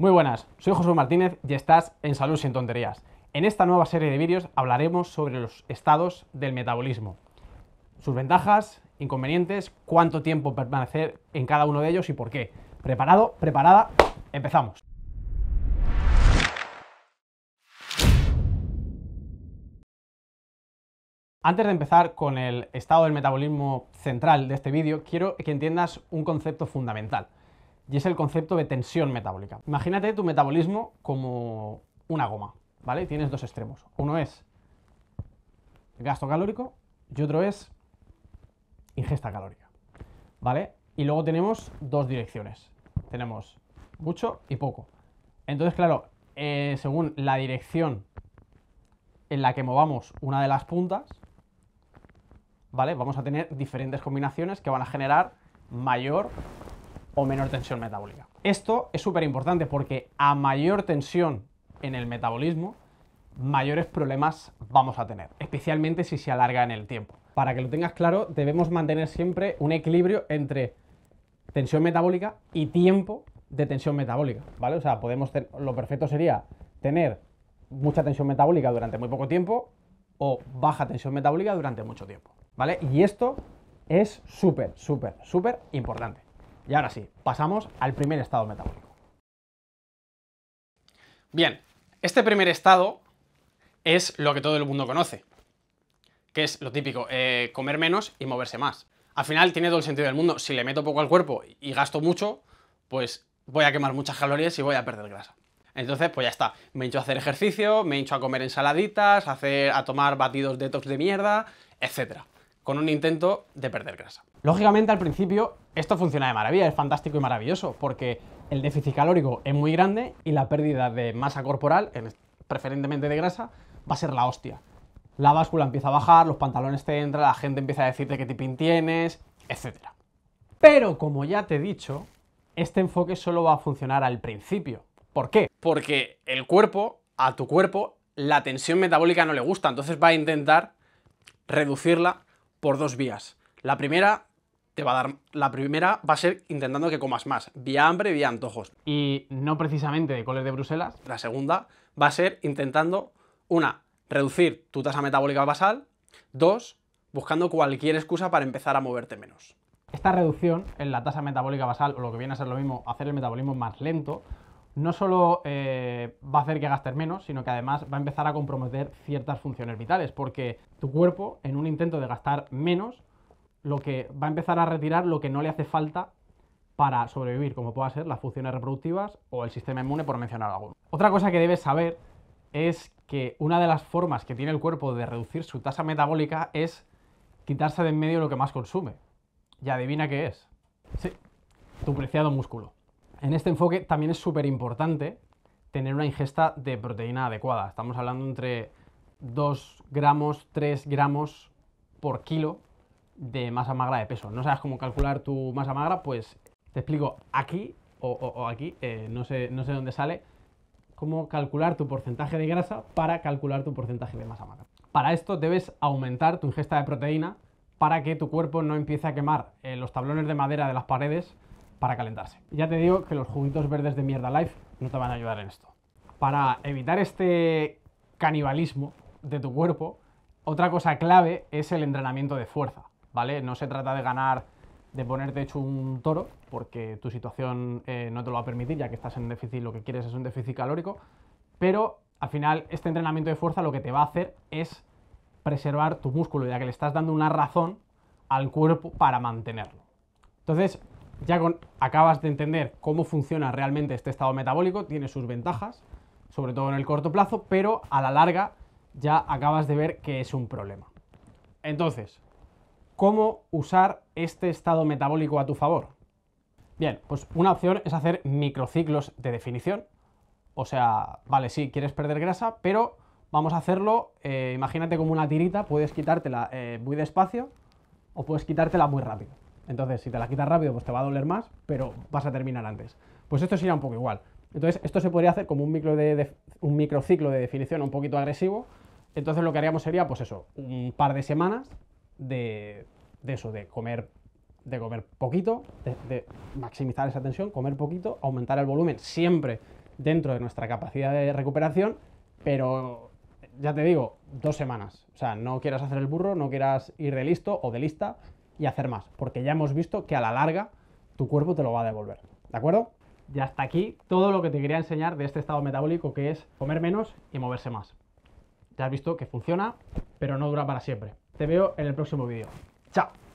Muy buenas, soy José Martínez y estás en Salud sin Tonterías. En esta nueva serie de vídeos hablaremos sobre los estados del metabolismo, sus ventajas, inconvenientes, cuánto tiempo permanecer en cada uno de ellos y por qué. ¿Preparado? ¿Preparada? Empezamos. Antes de empezar con el estado del metabolismo central de este vídeo, quiero que entiendas un concepto fundamental y es el concepto de tensión metabólica. Imagínate tu metabolismo como una goma, ¿vale? Tienes dos extremos. Uno es gasto calórico y otro es ingesta calórica, ¿vale? Y luego tenemos dos direcciones. Tenemos mucho y poco. Entonces, claro, eh, según la dirección en la que movamos una de las puntas, ¿vale? Vamos a tener diferentes combinaciones que van a generar mayor o menor tensión metabólica. Esto es súper importante porque a mayor tensión en el metabolismo, mayores problemas vamos a tener, especialmente si se alarga en el tiempo. Para que lo tengas claro, debemos mantener siempre un equilibrio entre tensión metabólica y tiempo de tensión metabólica, ¿vale? O sea, podemos lo perfecto sería tener mucha tensión metabólica durante muy poco tiempo o baja tensión metabólica durante mucho tiempo, ¿vale? Y esto es súper, súper, súper importante. Y ahora sí, pasamos al primer estado metabólico. Bien, este primer estado es lo que todo el mundo conoce, que es lo típico, eh, comer menos y moverse más. Al final tiene todo el sentido del mundo, si le meto poco al cuerpo y gasto mucho, pues voy a quemar muchas calorías y voy a perder grasa. Entonces, pues ya está, me hincho a hacer ejercicio, me hincho a comer ensaladitas, a, a tomar batidos detox de mierda, etcétera con un intento de perder grasa. Lógicamente al principio esto funciona de maravilla, es fantástico y maravilloso, porque el déficit calórico es muy grande y la pérdida de masa corporal, preferentemente de grasa, va a ser la hostia. La báscula empieza a bajar, los pantalones te entran, la gente empieza a decirte qué tipín tienes, etc. Pero como ya te he dicho, este enfoque solo va a funcionar al principio. ¿Por qué? Porque el cuerpo, a tu cuerpo, la tensión metabólica no le gusta, entonces va a intentar reducirla por dos vías. La primera te va a dar. La primera va a ser intentando que comas más, vía hambre, vía antojos. Y no precisamente de coles de Bruselas. La segunda va a ser intentando, una, reducir tu tasa metabólica basal, dos, buscando cualquier excusa para empezar a moverte menos. Esta reducción en la tasa metabólica basal, o lo que viene a ser lo mismo, hacer el metabolismo más lento, no solo eh, va a hacer que gastes menos, sino que además va a empezar a comprometer ciertas funciones vitales, porque tu cuerpo, en un intento de gastar menos, lo que va a empezar a retirar lo que no le hace falta para sobrevivir, como pueda ser las funciones reproductivas o el sistema inmune, por mencionar alguno. Otra cosa que debes saber es que una de las formas que tiene el cuerpo de reducir su tasa metabólica es quitarse de en medio lo que más consume. Y adivina qué es. Sí, tu preciado músculo. En este enfoque también es súper importante tener una ingesta de proteína adecuada. Estamos hablando entre 2 gramos, 3 gramos por kilo de masa magra de peso. No sabes cómo calcular tu masa magra, pues te explico aquí o, aquí, eh, no, sé, no sé dónde sale, cómo calcular tu porcentaje de grasa para calcular tu porcentaje de masa magra. Para esto debes aumentar tu ingesta de proteína para que tu cuerpo no empiece a quemar eh, los tablones de madera de las paredes para calentarse. Ya te digo que los juguitos verdes de mierda life no te van a ayudar en esto. Para evitar este canibalismo de tu cuerpo, otra cosa clave es el entrenamiento de fuerza, ¿vale? No se trata de ganar, de ponerte hecho un toro, porque tu situación eh, no te lo va a permitir, ya que estás en déficit, lo que quieres es un déficit calórico, pero al final este entrenamiento de fuerza lo que te va a hacer es preservar tu músculo, ya que le estás dando una razón al cuerpo para mantenerlo. Entonces, ya acabas de entender cómo funciona realmente este estado metabólico, tiene sus ventajas, sobre todo en el corto plazo, pero a la larga ya acabas de ver que es un problema. Entonces, ¿cómo usar este estado metabólico a tu favor? Bien, pues una opción es hacer microciclos de definición. O sea, vale, sí, quieres perder grasa, pero vamos a hacerlo, eh, imagínate como una tirita, puedes quitártela eh, muy despacio o puedes quitártela muy rápido. Entonces, si te la quitas rápido, pues te va a doler más, pero vas a terminar antes. Pues esto sería un poco igual. Entonces, esto se podría hacer como un, micro de, microciclo de definición un poquito agresivo. Entonces, lo que haríamos sería, pues eso, un par de semanas de, eso, de comer, de comer poquito, de, de maximizar esa tensión, comer poquito, aumentar el volumen, siempre dentro de nuestra capacidad de recuperación, pero ya te digo, dos semanas. O sea, no quieras hacer el burro, no quieras ir de listo o de lista, y hacer más, porque ya hemos visto que a la larga tu cuerpo te lo va a devolver. ¿De acuerdo? Y hasta aquí todo lo que te quería enseñar de este estado metabólico que es comer menos y moverse más. Ya has visto que funciona, pero no dura para siempre. Te veo en el próximo vídeo. ¡Chao!